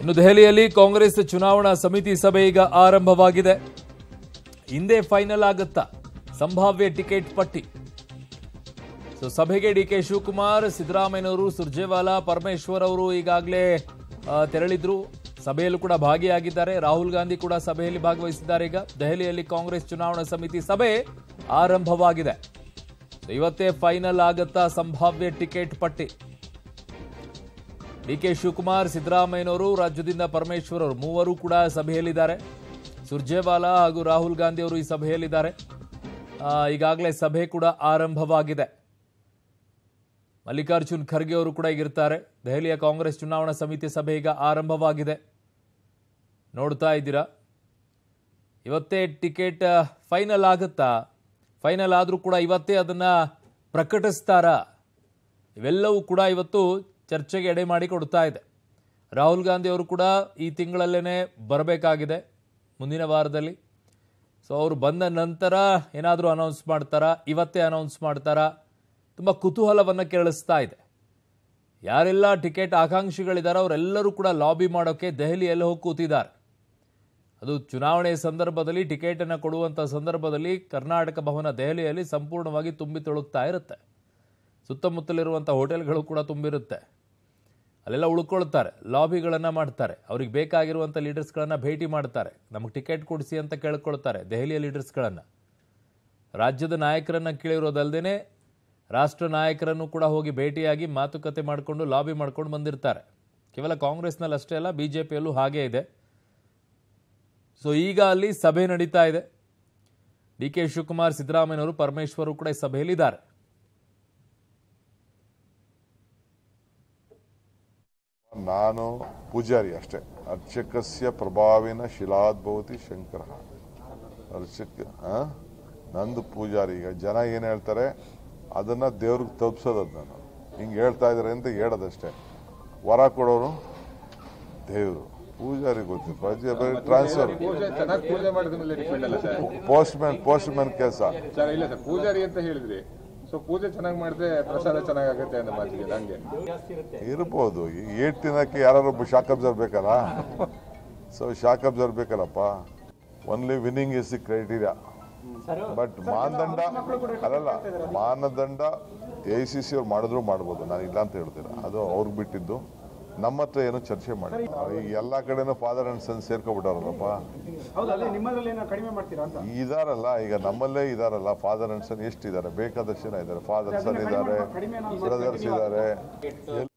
ಇನ್ನು ದೆಹಲಿಯಲ್ಲಿ ಕಾಂಗ್ರೆಸ್ ಚುನಾವಣಾ ಸಮಿತಿ ಸಭೆ ಈಗ ಆರಂಭವಾಗಿದೆ ಹಿಂದೆ ಫೈನಲ್ ಆಗುತ್ತಾ ಸಂಭಾವ್ಯ ಟಿಕೆಟ್ ಪಟ್ಟಿ ಸೊ ಸಭೆಗೆ ಡಿ ಕೆ ಶಿವಕುಮಾರ್ ಸಿದ್ದರಾಮಯ್ಯನವರು ಸುರ್ಜೇವಾಲಾ ಪರಮೇಶ್ವರ್ ಅವರು ಈಗಾಗಲೇ ತೆರಳಿದ್ರು ಸಭೆಯಲ್ಲೂ ಕೂಡ ಭಾಗಿಯಾಗಿದ್ದಾರೆ ರಾಹುಲ್ ಗಾಂಧಿ ಕೂಡ ಸಭೆಯಲ್ಲಿ ಭಾಗವಹಿಸಿದ್ದಾರೆ ಈಗ ದೆಹಲಿಯಲ್ಲಿ ಕಾಂಗ್ರೆಸ್ ಚುನಾವಣಾ ಸಮಿತಿ ಸಭೆ ಆರಂಭವಾಗಿದೆ ಇವತ್ತೇ ಫೈನಲ್ ಆಗತ್ತಾ ಸಂಭಾವ್ಯ ಟಿಕೆಟ್ ಪಟ್ಟಿ ಡಿಕೆ ಶಿವಕುಮಾರ್ ಸಿದ್ದರಾಮಯ್ಯನವರು ರಾಜ್ಯದಿಂದ ಪರಮೇಶ್ವರ್ ಅವರು ಮೂವರು ಕೂಡ ಸಭೆಯಲ್ಲಿದ್ದಾರೆ ಸುರ್ಜೇವಾಲಾ ಹಾಗೂ ರಾಹುಲ್ ಗಾಂಧಿ ಅವರು ಈ ಸಭೆಯಲ್ಲಿದ್ದಾರೆ ಈಗಾಗಲೇ ಸಭೆ ಕೂಡ ಆರಂಭವಾಗಿದೆ ಮಲ್ಲಿಕಾರ್ಜುನ್ ಖರ್ಗೆ ಅವರು ಕೂಡ ಈಗಿರ್ತಾರೆ ದೆಹಲಿಯ ಕಾಂಗ್ರೆಸ್ ಚುನಾವಣಾ ಸಮಿತಿ ಸಭೆ ಈಗ ಆರಂಭವಾಗಿದೆ ನೋಡ್ತಾ ಇದ್ದೀರಾ ಇವತ್ತೇ ಟಿಕೆಟ್ ಫೈನಲ್ ಆಗುತ್ತಾ ಫೈನಲ್ ಆದರೂ ಕೂಡ ಇವತ್ತೇ ಅದನ್ನು ಪ್ರಕಟಿಸ್ತಾರಾ ಇವೆಲ್ಲವೂ ಕೂಡ ಇವತ್ತು ಚರ್ಚೆಗೆ ಎಡೆ ಮಾಡಿ ಕೊಡ್ತಾ ಇದೆ ರಾಹುಲ್ ಗಾಂಧಿ ಅವರು ಕೂಡ ಈ ತಿಂಗಳಲ್ಲೇ ಬರಬೇಕಾಗಿದೆ ಮುಂದಿನ ವಾರದಲ್ಲಿ ಸೊ ಅವರು ಬಂದ ನಂತರ ಏನಾದರೂ ಅನೌನ್ಸ್ ಮಾಡ್ತಾರಾ ಇವತ್ತೇ ಅನೌನ್ಸ್ ಮಾಡ್ತಾರಾ ತುಂಬ ಕುತೂಹಲವನ್ನು ಕೇಳಿಸ್ತಾ ಇದೆ ಯಾರೆಲ್ಲ ಟಿಕೆಟ್ ಆಕಾಂಕ್ಷಿಗಳಿದ್ದಾರೆ ಅವರೆಲ್ಲರೂ ಕೂಡ ಲಾಬಿ ಮಾಡೋಕ್ಕೆ ದೆಹಲಿಯಲ್ಲಿ ಹೋಗಿ ಕೂತಿದ್ದಾರೆ ಅದು ಚುನಾವಣೆಯ ಸಂದರ್ಭದಲ್ಲಿ ಟಿಕೆಟನ್ನು ಕೊಡುವಂಥ ಸಂದರ್ಭದಲ್ಲಿ ಕರ್ನಾಟಕ ಭವನ ದೆಹಲಿಯಲ್ಲಿ ಸಂಪೂರ್ಣವಾಗಿ ತುಂಬಿ ತೊಳುಕ್ತಾ ಇರುತ್ತೆ ಸುತ್ತಮುತ್ತಲಿರುವಂಥ ಹೋಟೆಲ್ಗಳು ಕೂಡ ತುಂಬಿರುತ್ತೆ ಅಲ್ಲೆಲ್ಲ ಉಳ್ಕೊಳ್ತಾರೆ ಲಾಬಿಗಳನ್ನು ಮಾಡ್ತಾರೆ ಅವ್ರಿಗೆ ಬೇಕಾಗಿರುವಂಥ ಲೀಡರ್ಸ್ಗಳನ್ನು ಭೇಟಿ ಮಾಡ್ತಾರೆ ನಮಗೆ ಟಿಕೆಟ್ ಕೊಡಿಸಿ ಅಂತ ಕೇಳ್ಕೊಳ್ತಾರೆ ದೆಹಲಿಯ ಲೀಡರ್ಸ್ಗಳನ್ನು ರಾಜ್ಯದ ನಾಯಕರನ್ನು ಕೇಳಿರೋದಲ್ಲದೇ ರಾಷ್ಟ್ರ ನಾಯಕರನ್ನು ಕೂಡ ಹೋಗಿ ಭೇಟಿಯಾಗಿ ಮಾತುಕತೆ ಮಾಡಿಕೊಂಡು ಲಾಬಿ ಮಾಡ್ಕೊಂಡು ಬಂದಿರ್ತಾರೆ ಕೇವಲ ಕಾಂಗ್ರೆಸ್ನಲ್ಲಿ ಅಷ್ಟೇ ಅಲ್ಲ ಬಿ ಜೆ ಪಿಯಲ್ಲೂ ಹಾಗೇ ಇದೆ ಸೊ ಈಗ ಅಲ್ಲಿ ಸಭೆ ನಡೀತಾ ಇದೆ ಡಿ ಕೆ ಶಿವಕುಮಾರ್ ಸಿದ್ದರಾಮಯ್ಯವರು ಪರಮೇಶ್ವರು ಕೂಡ ಈ ಸಭೆಯಲ್ಲಿದ್ದಾರೆ ನಾನು ಪೂಜಾರಿ ಅಷ್ಟೇ ಅರ್ಚಕಸ್ಯ ಪ್ರಭಾವಿನ ಶಿಲಾದ್ಭವತಿ ಶಂಕರ ಅರ್ಚಕ ನಂದು ಪೂಜಾರಿ ಈಗ ಜನ ಏನು ಹೇಳ್ತಾರೆ ಅದನ್ನು ದೇವ್ರಿಗೆ ತಪ್ಸೋದದು ನಾನು ಹಿಂಗೆ ಹೇಳ್ತಾ ಇದ್ದಾರೆ ಅಂತ ಹೇಳೋದಷ್ಟೇ ವರ ಕೊಡೋರು ದೇವರು ಪೂಜಾರಿ ಗೊತ್ತಿಲ್ಲ transfer postman postman ಕೆಲಸ ಪೂಜಾರಿ ಅಂತ ಹೇಳಿದ್ರಿ ಸೊ ಪೂಜೆ ಚೆನ್ನಾಗಿ ಮಾಡಿದ್ರೆ ಪ್ರಸಾದ ಚೆನ್ನಾಗಾಗುತ್ತೆ ಅಂತ ಮಾತಿಗೆ ಹಂಗೆ ಇರ್ಬೋದು ಏಟ್ ತಿನ್ನೋಕ್ಕೆ ಯಾರೊಬ್ಬ ಶಾಕ್ ಅಬ್ಸರ್ವ್ ಬೇಕಲ್ಲ ಸೊ ಶಾಕ್ ಅಬ್ಸರ್ವ್ ಬೇಕಲ್ಲಪ್ಪ only winning is the criteria but ಮಾನದಂಡ ಅಲ್ಲಲ್ಲ ಮಾನದಂಡ ಎ ಸಿ ಸಿ ಅವ್ರು ಮಾಡಿದ್ರು ಮಾಡ್ಬೋದು ನಾನು ಇಲ್ಲ ಅಂತ ಹೇಳ್ತೀನಿ ಅದು ಅವ್ರಿಗೆ ಬಿಟ್ಟಿದ್ದು ನಮ್ಮ ಹತ್ರ ಏನು ಚರ್ಚೆ ಮಾಡಿ ಎಲ್ಲ ಕಡೆನೂ ಫಾದರ್ ಅಂಡ್ ಸನ್ ಸೇರ್ಕೊಬಿಟ್ಟಾರಲ್ಲಪ್ಪ ಇದಾರಲ್ಲ ಈಗ ನಮ್ಮಲ್ಲೇ ಇದಾರಲ್ಲ ಫಾದರ್ ಅಂಡ್ ಸನ್ ಎಷ್ಟಿದ್ದಾರೆ ಬೇಕಾದಷ್ಟು ಜನ ಇದಾರೆ ಫಾದರ್ ಸನ್ ಇದ್ದಾರೆ ಬ್ರದರ್ಸ್ ಇದ್ದಾರೆ